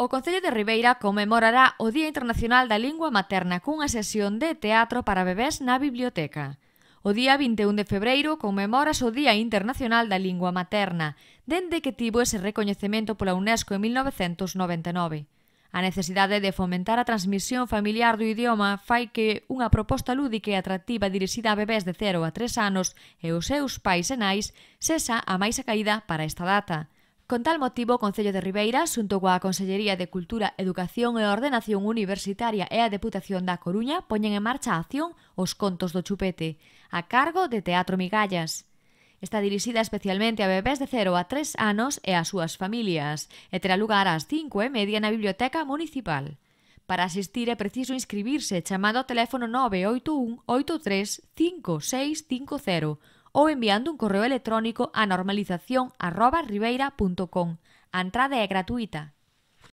O Concello de Ribeira conmemorará o Día Internacional da Lingua Materna cunha sesión de teatro para bebés na biblioteca. O día 21 de febreiro conmemoras o Día Internacional da Lingua Materna, dende que tivo ese recoñecemento pola UNESCO en 1999. A necesidade de fomentar a transmisión familiar do idioma fai que unha proposta lúdica e atractiva dirixida a bebés de 0 a 3 anos e os seus pais e nais sexa a máis acaída para esta data. Con tal motivo, o Concello de Ribeira, xunto coa Consellería de Cultura, Educación e Ordenación Universitaria e a Deputación da Coruña, poñen en marcha a acción Os Contos do Chupete, a cargo de Teatro Migallas. Está dirixida especialmente a bebés de 0 a 3 anos e as súas familias e terá lugar ás 5 e media na Biblioteca Municipal. Para asistir é preciso inscribirse chamando ao teléfono 981 83 5650 ou enviando un correo electrónico a normalización.ribeira.com. A entrada é gratuita.